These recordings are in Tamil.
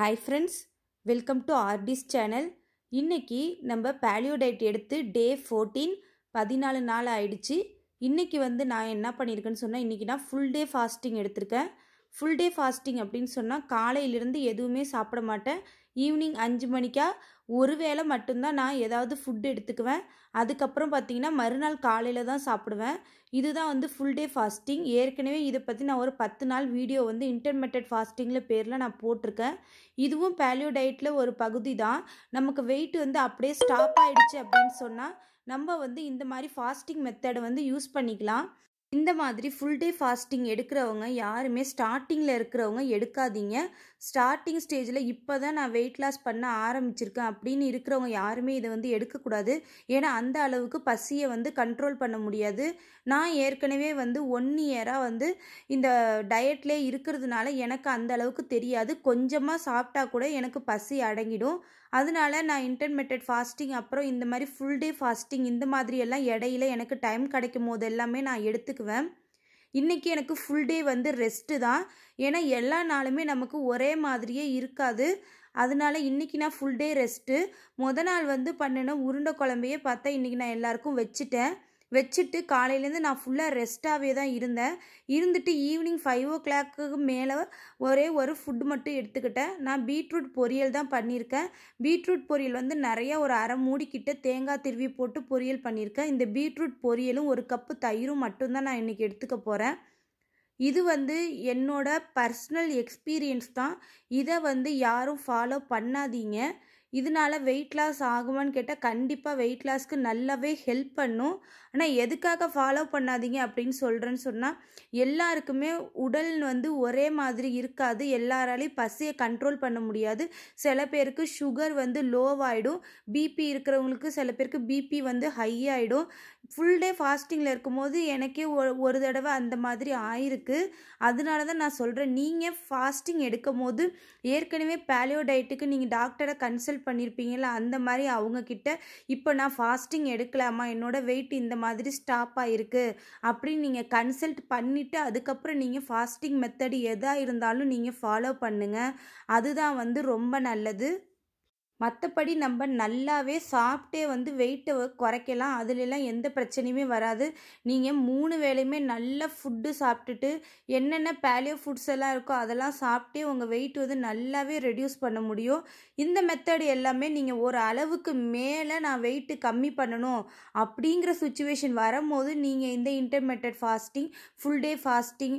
hi friends welcome to Arthi's channel இன்றைக்கி நம்ம பேலியோ டயட் எடுத்து டே ஃபோர்டீன் பதினாலு நாள் ஆயிடுச்சு இன்றைக்கி வந்து நான் என்ன பண்ணியிருக்கேன்னு சொன்னால் இன்றைக்கி நான் ஃபுல் டே ஃபாஸ்டிங் எடுத்திருக்கேன் ஃபுல் டே ஃபாஸ்டிங் அப்படின்னு சொன்னால் காலையிலேருந்து எதுவுமே சாப்பிட மாட்டேன் ஈவினிங் அஞ்சு மணிக்கா ஒரு வேளை மட்டும்தான் நான் ஏதாவது ஃபுட் எடுத்துக்குவேன் அதுக்கப்புறம் பார்த்திங்கன்னா மறுநாள் காலையில் தான் சாப்பிடுவேன் இதுதான் வந்து ஃபுல் டே ஃபாஸ்டிங் ஏற்கனவே இதை பற்றி நான் ஒரு பத்து நாள் வீடியோ வந்து இன்டர்மீடியட் ஃபாஸ்டிங்கில் பேரில் நான் போட்டிருக்கேன் இதுவும் பேலியோ டயட்டில் ஒரு பகுதி தான் நமக்கு வெயிட் வந்து அப்படியே ஸ்டாப் ஆகிடுச்சு அப்படின்னு சொன்னால் நம்ம வந்து இந்த மாதிரி ஃபாஸ்டிங் மெத்தடை வந்து யூஸ் பண்ணிக்கலாம் இந்த மாதிரி ஃபுல் டே ஃபாஸ்டிங் எடுக்கிறவங்க யாருமே ஸ்டார்டிங்கில் இருக்கிறவங்க எடுக்காதீங்க ஸ்டார்டிங் ஸ்டேஜில் இப்போ தான் நான் வெயிட் லாஸ் பண்ண ஆரம்பிச்சிருக்கேன் அப்படின்னு இருக்கிறவங்க யாருமே இதை வந்து எடுக்கக்கூடாது ஏன்னா அந்த அளவுக்கு பசியை வந்து கண்ட்ரோல் பண்ண முடியாது நான் ஏற்கனவே வந்து ஒன் இயராக வந்து இந்த டயட்லேயே இருக்கிறதுனால எனக்கு அந்த அளவுக்கு தெரியாது கொஞ்சமாக சாப்பிட்டா கூட எனக்கு பசி அடங்கிடும் அதனால நான் இன்டர்மீடியட் ஃபாஸ்டிங் அப்புறம் இந்த மாதிரி ஃபுல் டே ஃபாஸ்டிங் இந்த மாதிரி எல்லாம் இடையில எனக்கு டைம் கிடைக்கும் போது எல்லாமே நான் எடுத்துக்குவேன் இன்றைக்கி எனக்கு ஃபுல் டே வந்து ரெஸ்ட்டு தான் ஏன்னா எல்லா நாளுமே நமக்கு ஒரே மாதிரியே இருக்காது அதனால இன்றைக்கி நான் ஃபுல் டே ரெஸ்ட்டு மொதல் நாள் வந்து பண்ணின உருண்டை குழம்பையே பார்த்தா இன்றைக்கி நான் எல்லாருக்கும் வச்சுட்டேன் வச்சுட்டு காலையிலேருந்து நான் ஃபுல்லாக ரெஸ்ட்டாகவே தான் இருந்தேன் இருந்துட்டு ஈவினிங் ஃபைவ் ஓ கிளாக்கு மேலே ஒரே ஒரு ஃபுட்டு மட்டும் எடுத்துக்கிட்டேன் நான் பீட்ரூட் பொரியல் தான் பண்ணியிருக்கேன் பீட்ரூட் பொரியல் வந்து நிறையா ஒரு அரை மூடிக்கிட்டு தேங்காய் திருவி போட்டு பொரியல் பண்ணியிருக்கேன் இந்த பீட்ரூட் பொரியலும் ஒரு கப்பு தயிரும் மட்டும்தான் நான் இன்றைக்கி எடுத்துக்க போகிறேன் இது வந்து என்னோட பர்சனல் எக்ஸ்பீரியன்ஸ் தான் இதை வந்து யாரும் ஃபாலோ பண்ணாதீங்க இதனால வெயிட் லாஸ் ஆகுமான்னு கேட்டால் கண்டிப்பாக வெயிட் லாஸ்க்கு நல்லாவே ஹெல்ப் பண்ணும் ஆனால் எதுக்காக ஃபாலோ பண்ணாதீங்க அப்படின்னு சொல்கிறேன்னு சொன்னால் எல்லாருக்குமே உடல் வந்து ஒரே மாதிரி இருக்காது எல்லாராலையும் பசியை கண்ட்ரோல் பண்ண முடியாது சில பேருக்கு சுகர் வந்து லோவாகிடும் பிபி இருக்கிறவங்களுக்கு சில பேருக்கு பிபி வந்து ஹை ஆகிடும் ஃபுல் டே ஃபாஸ்டிங்கில் இருக்கும்போது எனக்கே ஒரு தடவை அந்த மாதிரி ஆயிருக்கு அதனால தான் நான் சொல்கிறேன் நீங்கள் ஃபாஸ்டிங் எடுக்கும் போது ஏற்கனவே பேலியோ டயட்டுக்கு நீங்கள் டாக்டரை கன்சல்ட் பண்ணியிருப்பீங்களா அந்த மாதிரி அவங்கக்கிட்ட இப்போ நான் ஃபாஸ்டிங் எடுக்கலாமா என்னோடய வெயிட் இந்த மாதிரி ஸ்டாப் ஆகிருக்கு அப்படின்னு நீங்கள் கன்சல்ட் பண்ணிவிட்டு அதுக்கப்புறம் நீங்கள் ஃபாஸ்டிங் மெத்தடு எதாக இருந்தாலும் நீங்கள் ஃபாலோ பண்ணுங்கள் அதுதான் வந்து ரொம்ப நல்லது மற்றபடி நம்ம நல்லாவே சாப்பிட்டே வந்து வெயிட்டை குறைக்கலாம் அதுலலாம் எந்த பிரச்சனையுமே வராது நீங்கள் மூணு வேலையுமே நல்ல ஃபுட்டு சாப்பிட்டுட்டு என்னென்ன பேலியோ ஃபுட்ஸ் எல்லாம் இருக்கோ அதெல்லாம் சாப்பிட்டே உங்கள் வெயிட் வந்து நல்லாவே ரெடியூஸ் பண்ண முடியும் இந்த மெத்தடு எல்லாமே நீங்கள் ஒரு அளவுக்கு மேலே நான் வெயிட்டு கம்மி பண்ணணும் அப்படிங்கிற சுச்சுவேஷன் வரும்போது நீங்கள் இந்த intermediate fasting full day fasting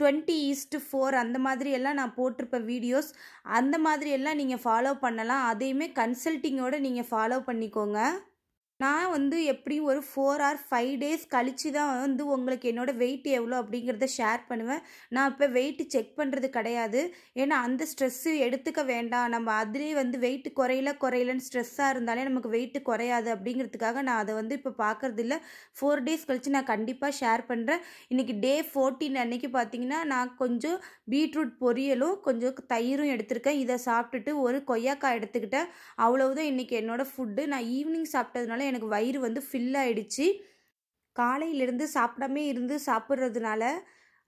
twenty ஈஸ்ட் ஃபோர் அந்த மாதிரி எல்லாம் நான் போட்டிருப்பேன் வீடியோஸ் அந்த மாதிரி எல்லாம் நீங்கள் ஃபாலோ பண்ணலாம் அதையுமே கன்சல்ட்டிங்கோடு நீங்கள் ஃபாலோ பண்ணிக்கோங்க நான் வந்து எப்படியும் ஒரு ஃபோர் ஆர் ஃபைவ் டேஸ் கழித்து தான் வந்து உங்களுக்கு என்னோடய வெயிட் எவ்வளோ அப்படிங்கிறத ஷேர் பண்ணுவேன் நான் இப்போ வெயிட் செக் பண்ணுறது கிடையாது ஏன்னா அந்த ஸ்ட்ரெஸ்ஸு எடுத்துக்க வேண்டாம் நம்ம அதுலேயே வந்து வெயிட் குறையில குறையிலன்னு ஸ்ட்ரெஸ்ஸாக இருந்தாலே நமக்கு வெயிட் குறையாது அப்படிங்கிறதுக்காக நான் அதை வந்து இப்போ பார்க்குறது இல்லை ஃபோர் டேஸ் கழித்து நான் கண்டிப்பாக ஷேர் பண்ணுறேன் இன்றைக்கி டே ஃபோர்டீன் அன்றைக்கி பார்த்தீங்கன்னா நான் கொஞ்சம் பீட்ரூட் பொரியலும் கொஞ்சம் தயிரும் எடுத்திருக்கேன் இதை சாப்பிட்டுட்டு ஒரு கொய்யாக்காய் எடுத்துக்கிட்டேன் அவ்வளவுதான் இன்றைக்கி என்னோடய ஃபுட்டு நான் ஈவினிங் சாப்பிட்டதுனால எனக்கு வயிறு வந்து ஃபில் ஆகிடுச்சு காலையிலேருந்து சாப்பிடாமே இருந்து சாப்பிட்றதுனால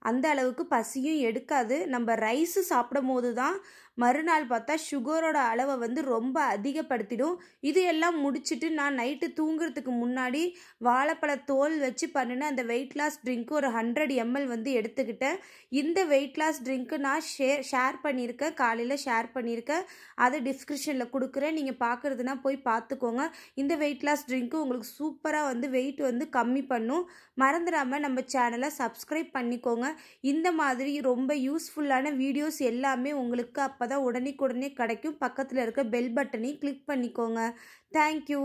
அந்த அளவுக்கு பசியும் எடுக்காது நம்ம ரைஸு சாப்பிடும் போது தான் மறுநாள் பார்த்தா சுகரோட அளவை வந்து ரொம்ப அதிகப்படுத்திடும் இது எல்லாம் முடிச்சுட்டு நான் நைட்டு தூங்குறதுக்கு முன்னாடி வாழைப்பழ தோல் வச்சு பண்ணின அந்த வெயிட் லாஸ் ட்ரிங்க்கு ஒரு ஹண்ட்ரட் எம்எல் வந்து எடுத்துக்கிட்டேன் இந்த வெயிட் லாஸ் ட்ரிங்க்கு நான் ஷேர் ஷேர் பண்ணியிருக்கேன் காலையில் ஷேர் பண்ணியிருக்கேன் அதை டிஸ்கிரிப்ஷனில் கொடுக்குறேன் நீங்கள் பார்க்குறதுனா போய் பார்த்துக்கோங்க இந்த வெயிட் லாஸ் ட்ரிங்க்கு உங்களுக்கு சூப்பராக வந்து வெயிட் வந்து கம்மி பண்ணும் மறந்துடாமல் நம்ம சேனலை சப்ஸ்கிரைப் பண்ணிக்கோங்க இந்த மாதிரி ரொம்ப யூஸ்ஃபுல்லான வீடியோஸ் எல்லாமே உங்களுக்கு அப்போ தான் உடனுக்குடனே கிடைக்கும் பக்கத்தில் இருக்க பெல் பட்டனையும் கிளிக் பண்ணிக்கோங்க தேங்க்யூ